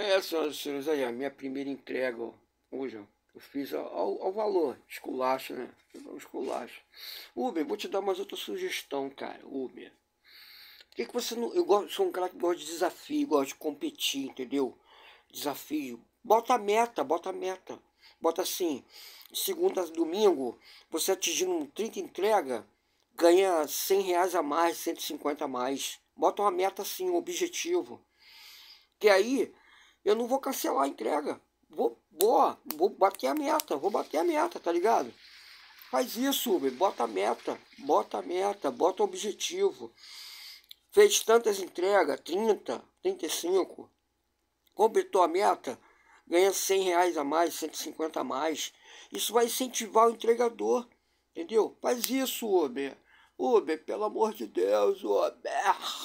É, senhoras e senhores, aí a minha primeira entrega hoje, ó, eu fiz ao, ao valor, esculacho, né? Esculacho. Uber, vou te dar mais outra sugestão, cara, Uber. Por que, que você não. Eu gosto, sou um cara que gosta de desafio, gosta de competir, entendeu? Desafio. Bota a meta, bota a meta. Bota assim, segunda a domingo, você atingindo 30 entrega, ganha 100 reais a mais, 150 a mais. Bota uma meta assim, um objetivo. Que aí eu não vou cancelar a entrega. Vou, boa, vou bater a meta, vou bater a meta, tá ligado? Faz isso, Uber, bota a meta, bota a meta, bota o objetivo. Fez tantas entregas, 30, 35. Completou a meta, ganha 100 reais a mais, 150 a mais. Isso vai incentivar o entregador, entendeu? Faz isso, Uber. Uber, pelo amor de Deus, Uber.